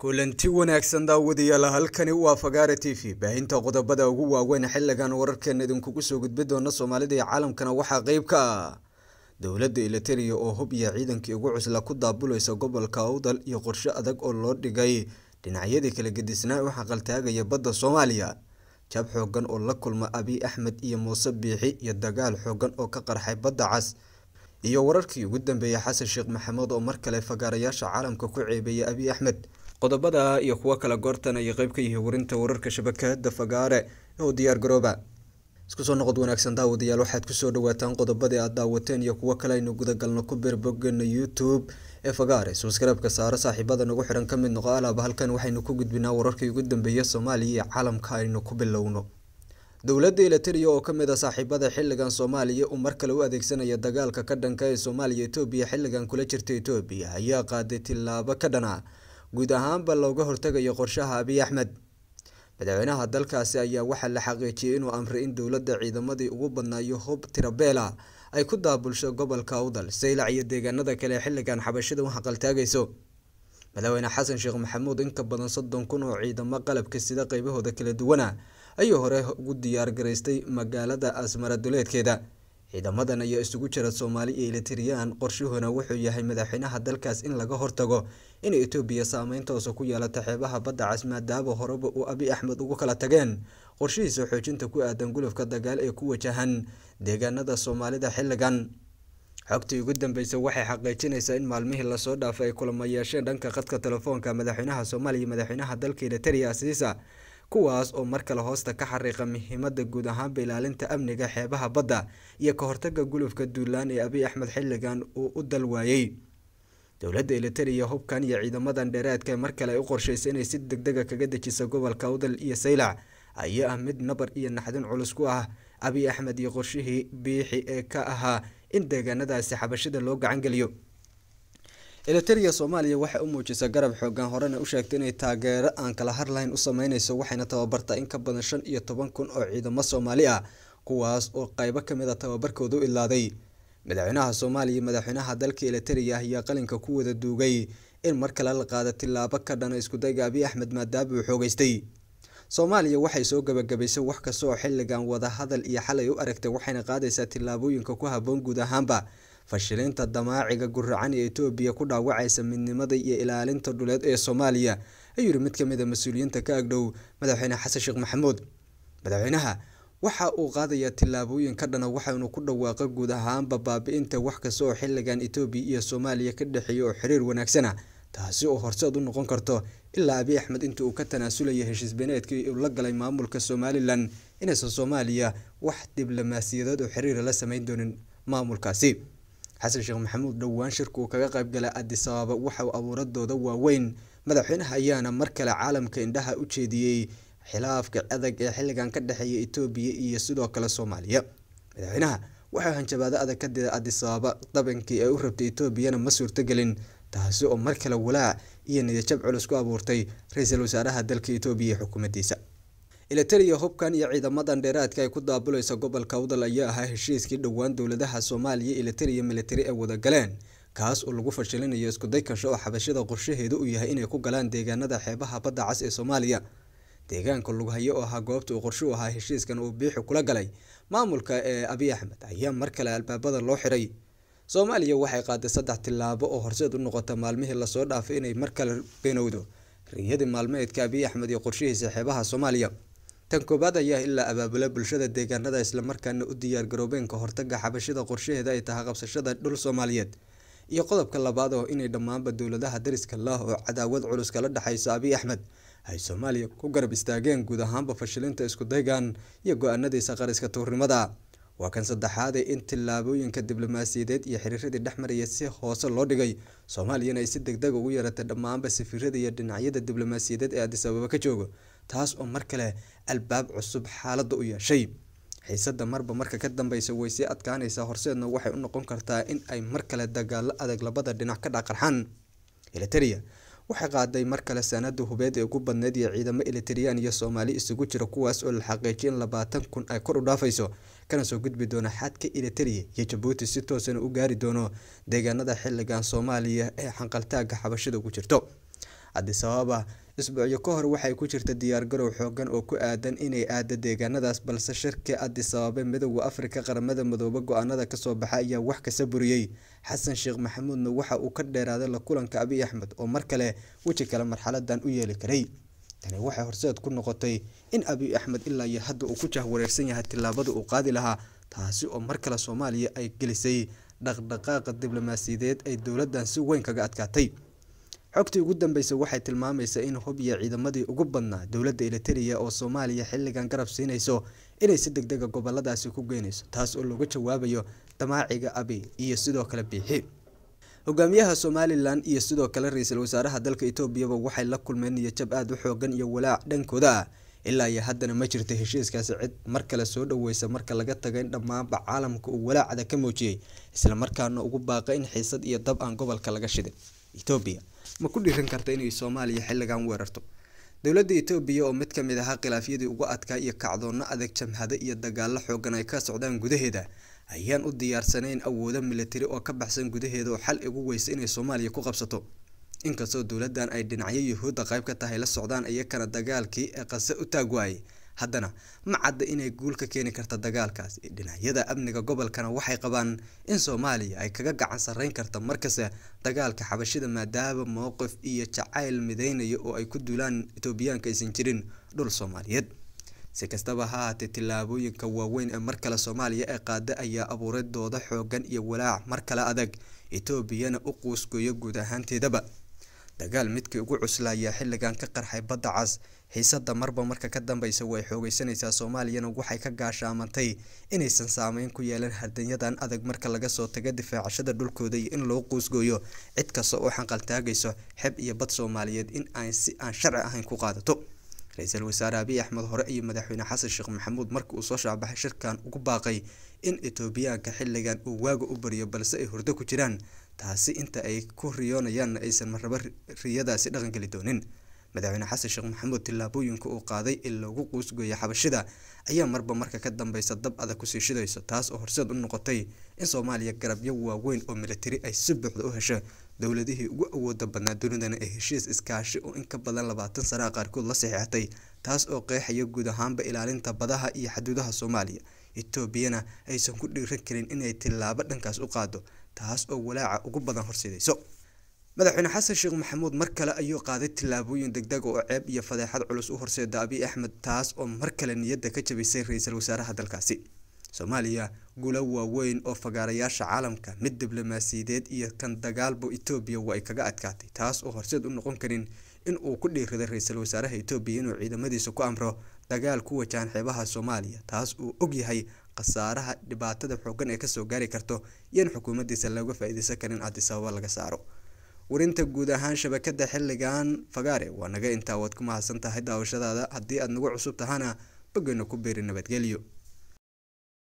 kulanti wanaagsan daawadayaal halkani waa fagaare t v baahinta qodobada ugu waaweyn xilligan wararkeena idinkugu soo gudbi doona soomaalida iyo caalamkana waxaa qeyb ka ah dowladda eliteria oo hub iyo ciidankii ugu cusla ku daabulaysa gobolka awdal iyo qorsho adag oo loo dhigay dhinacyadii kala gedisnaa u xaqaltaagaya badda soomaaliya jab xoogan oo la kulma abiy axmed iyo muuse biixi iyo dagaal xoogan oo ka qarxay badda cas iyo wararkii ugu dambeeyey xasan sheekh maxamuud oo mar kale fagaarayaasha caalamka ku ceebeeya abiy axmed qodobada iyo kuwo kale goortan ayay qeyb ka yihiin warinta wararka shabakada fagaare oo diyaar garooba isku soo noqod wanaagsan daawadayaal waxaad kusoo dhawaataan qodobadii aad daawateen iyo kuwo kale aynu gudagalno ku beer boggeena youtube ee fagaare subskribka saaro saaxiibada nagu xiran ka mid noqo alaaba halkan waxaynu ku gudbinaa wararkii ugu dambeeya soomaaliya iyo caalamka aynu ku bilowno dowladda elitria oo kamid a ah saaxiibada xilligan soomaaliya uu mar kale u adeegsanaya dagaalka ka dhanka ee soomaaliya etoobiya xiligan kula jirta etoobiya ayaa qaaday tilaabo ka dhanaa guud ahaanba looga hortagayo qorshaha abiy axmed madaxweynaha dalkaasi ayaa waxaa la xaqiijiyey inuu amray in dowladda ciidamadii ugu badnaayo hub tirabeela ay ku daabulsho gobolka awdal saylac iyo deegaanada kale xilligan xabashida u haqaltaagayso madaxweyne xasan sheekh maxamuud inka badan soddon kun oo ciidamo qalabka sida qeybahooda kala duwana ayuu hore ugu diyaar garaystay magaalada asmara duleedkeeda ciidamadan ayaa isugu jira soomaali iyo ilitiriyaan qorshahuna wuxuu yahay madaxweynaha dalkaas in laga hortago in etoobiya saameyn toosa ah ku yeelata xeebaha badda cas maadaaba horeba uu abi axmed ugu kala tageen qorshihiisa xoojinta ku aadan gulufka dagaal ee ku wajahan deegaanada soomaalida xilligan xogtii ugu dambeysa waxay xaqiijinaysaa in maalmihii lasoo dhaafay ay kulama yeesheen dhanka khadka telefoonka madaxweynaha soomaaliya madaxweynaha dalka ilitariya asiisa kuwaas oo mar kale hoosta ka xariiqa muhiimada guud ahaanba ilaalinta amniga xeebaha badda iyo ka hortaga gulufka duulaan ee abiy axmed xilligan uu u dal waayey dowladda elitariya hubkan iyo ciidamadan dheeraadka mar kale ay u qorshaysa inay si degdega ah kaga dejiso gobolka udal iyo saylac ayaa ah mid nabar iyo naxdin culus ku ah abiy axmed iyo qorshihii biixi ee ka ahaa in deegaanadaasi xabashada loo gacan geliyo elitariya soomaaliya waxay u muujisay garab xoogan horena u sheegtay inay taageero aan kala harlahayn u sameyneyso waxayna tababartaa in ka badan shan iyo toban kun oo ciidamo soomaali ah kuwaas oo qeybo kamid a ah tababarkooda u ilaaday madaxweynaha soomaaliya iyo madaxweynaha dalka elitariya ayaa qalinka ku wada duugay in mar kale la qaada tilaabo ka dhana iskudayga abiy axmed maadaama uu xoogeystay soomaaliya waxay soo gabagabaysay wax kasta oo xilligan wadahadal iyo xal ay u aragtay waxayna qaadaysaa tilaabooyinka ku haboon guud ahaanba fashilinta damaaciga guracan ee etoobiya ku dhaawacaysa midnimada iyo ilaalinta dhuleed ee soomaaliya ayuu yiri mid ka mid a ah mas-uuliyiinta ka agdhow madaxweyne xasan sheekh maxamuud madaxweynaha waxa uu qaadayaa tillaabooyin ka dhana waxaynu ku dhawaaqa guud ahaanba baabi-inta wax kasta oo xilligan etoobiya iyo soomaaliya ka dhexeeya oo xiriir wanaagsana taasi oo horseed u noqon karto ilaa abiy axmed inta uu ka tanaasulaya heshiis beneedkii uu la galay maamulka somalilan inaysan soomaaliya wax diblomaasiyadeed oo xiriira la samayn doonin maamulkaasi xasan sheekh maxamuud dhowaan shirku kaga qaybgalay addis ababa waxauu abuuradooda waaweyn madaxweynaha ayaana mar kale caalamka indhaha u jeediyey khilaafka adag ee xilligan ka dhexeeya etoobiya iyo sidoo kale soomaaliya madaxweynaha waxau hanjabaado adag ka dida addis ababa dabankii ay u rabtay etoobiyana ma suurtogelin taasi oo mar kale walaac iyo niyadjab culus ku abuurtay ra iisal wasaaraha dalka etoobiya iyo xukuumaddiisa ilataliya hubkan iyo ciidamadan dheeraadka ay ku daabulayso gobolka wadal ayaa ahaa heshiiskii dhowaan dowladaha soomaaliya ilataliya militari ay wada galeen kaas oo lagu fashilinayo iskuday oo xabashada qorshaheedu u yahay inay ku galaan deegaanada xeebaha badda cas ee soomaaliya deegaanka lughayo oo ahaa goobta uu qorshe ahaa heshiiskan uu biixi kula galay maamulka ee abiy axmed ayaa mar kale albaabada loo xiray soomaaliya waxay qaaday saddex tilaabo oo horseed u noqota maalmihii lasoo dhaafay inay mar kale beenowdo riyadii maalmeedka abiy axmed iyo qorshihiisa xeebaha soomaaliya tan koowaad ayaa ilaa abaabula bulshada deegaanada islamarkaana u diyaargaroobeen ka hortaga xabashada qorshaheeda ay tahay qabsashada dhul soomaaliyeed iyo qodobka labaad oo inay dhammaanba dowladaha dariska lah ah oo cadaawad culus kala dhexaysa abiy axmed ay soomaaliya ku garab istaageen guud ahaanba fashilinta iskudaygan iyo go-aanadiisa qariska tuurnimada waa kan saddexaadee in tillaabooyinka diblomaasiyadeed iyo xiriiradii dhexmaraya si hoose loo dhigay soomaaliyana ay si deg deg ah ugu yeeratay dhammaanba safiirada iyo dhinacyada diblomaasiyadeed ee adis ababa ka joogo taas oo mar kale albaab cusub xaaladda u yeeshay xiisada marba marka ka dambeysa way sii adkaanaysaa horseedna waxay u noqon kartaa in ay mar kale dagaalo adag labada dhinac ka dhaqarxaan eliteria waxay qaaday mar kale sanada hubeed ee ugu badneyd iyo ciidamo eliterian iyo soomaali isugu jira kuwaas oo la xaqiijiyay in labaatan kun ay kor u dhaafayso kana soo gudbi doona xaadka eliteria iyo jabuuti si toosana u gaari doono deegaanada xiligan soomaaliya ee xanqaltaaga xabashida ugu jirto adisabaaba isbuucyo ka hor waxay ku jirta diyaargarow xoogan oo ku aadan inay aada deegaanadaas balse shirka addi sababay midowda afrika qaramada madooba go-aanada kasoo baxa ayaa wax kasa buriyey xasan sheekh maxamuudna waxa uu ka dheeraaday la kulanka abiy axmed oo mar kale weji kale marxaladan u yeeli karay tani waxay horseed ku noqotay in abiy axmed ilaa iyo hadda uu ku jahwareersan yahay tilaabada uu qaadi lahaa taasi oo mar kale soomaaliya ay gelisay dhaqdhaqaaqa diblomaasiyadeed ay dowladdan si weyn kaga adkaatay xogtii ugu dambeysay waxay tilmaamaysaa in hubya ciidamadii ugu badnaa dowladda elitariya oo soomaaliya xilligan garab siinayso inay si deg dega ah goboladaasi ku geynayso taas oo lagu jawaabayo damaaciga abi iyo sidoo kale biixi hogaamiyaha somalilan iyo sidoo kale ra-iisul wasaaraha dalka etoobiyaba waxay la kulmeen niyajab aada u xoogan iyo walaac dhankooda ah ilaa iyo haddana ma jirta heshiiskaasi cid mar kale soo dhaweysa marka laga taga in dhammaanba caalamka uu walaacda ka muujiyey isla markaana ugu baaqa in xiisad iyo dab aan gobolka laga shidin etoobiya ma ku dhiiran karta inay soomaaliya xilligan weerarto dowladda itoobiya oo mid kamid ahaa khilaafyadii ugu adkaa iyo kacdoonno adag jamhado iyo dagaalo xoogan ay ka socdaan gudaheeda ayaan u diyaarsanayn awoodo militari oo ka baxsan gudaheeda oo xal igu weysa inay soomaaliya ku qabsato inkastoo dowladan ay dhinacyo yuhuudda qayb ka tahay la socdaan iyakana dagaalkii ee qase u taag waayay haddana ma cadda inay guul ka keeni karta dagaalkaas dhinacyada amniga gobolkana waxay qabaan in soomaaliya ay kaga gacan sarreyn karta markase dagaalka xabashida maadaama mowqif iyo jacayl mideynaya oo ay ku duulaan itoobiyaanka aysan jirin dhul soomaaliyeed si kastaba ha haatee tillaabooyinka waaweyn ee mar kale soomaaliya ee qaada ayaa abuuray dooda xooggan iyo walaac mar kale adag etoobiyana u quusgeeyo guud ahaanteedaba dagaal midkii ugu ayaa xilligan ka qarxay badda cas xiisadda marba marka ka dambeysa way xoogaysanaysaa soomaaliyana waxay ka gaashaamantay inaysan saameyn ku yeelan hardanyadan adag marka laga soo taga difaacashada dhulkooda iyo in loo quusgooyo cid kasta oo xanqaltaagayso xeb iyo bad soomaaliyeed in aan si aan sharci ahayn ku qaadato ra-iisul wasaare abiy axmed hore iyo madaxweyne xasan sheekh maxamuud markii uu soo shaabaxay shirkan ugu baaqay in etoobiyaanka xilligan uu waaga u bariyo balse ay hurdo ku jiraan taasi inta ay ku riyoonayaanna aysan marraba riyadaasi dhaqangeli doonin madaxweyne xasan sheekh maxamuud tillaabooyinka uu qaaday in lagu quusgeeyo xabashida ayaa marba marka ka dambaysa dab adag kusii shidayso taas oo horseed u noqotay in soomaaliya garabyo waaweyn oo milatari ay si buuxda u hesho dowladihii ugu awooda badnaa dunidana ee heshiis iskaashi oo in ka badan labaatan sanaa qaarkood la saxiixatay taas oo qeexaya guud ahaanba ilaalinta badaha iyo xaduudaha soomaaliya etoobiyana aysan ku dhiiran karin inay tilaabo dhankaas u qaado taas oo walaaca ugu badan horsidayso madaxweyne xasan sheekh maxamuud mar kale ayuu qaaday tilaabooyin degdeg oo ceeb iyo fadeexad culus u horseeda abiy axmed taas oo mar kale niyadda ka jabisay ra iisal wasaaraha dalkaasi soomaaliya guulo waaweyn oo fagaarayaasha caalamka mid diblomaasiyadeed iyo kan dagaalba etoobiya waa ay kaga adkaatay taas oo horseed u noqon karin in uu ku dhiiriday ra iisal wasaaraha etoobiya inuu ciidamadiisa ku amro dagaal ku wajahan xeebaha soomaaliya taas uu og yahay khasaaraha dhibaatada xoogan ee kasoo gaari karto iyo in xukuumaddiisa looga faa-iideysan karin adisababa laga saaro warinta guud ahaan shabakada xilligan fagaare waa naga intaa waad ku mahadsan tahay daawashadaada haddii aad nagu cusub tahana bogeyna ku biiri nabadgelyo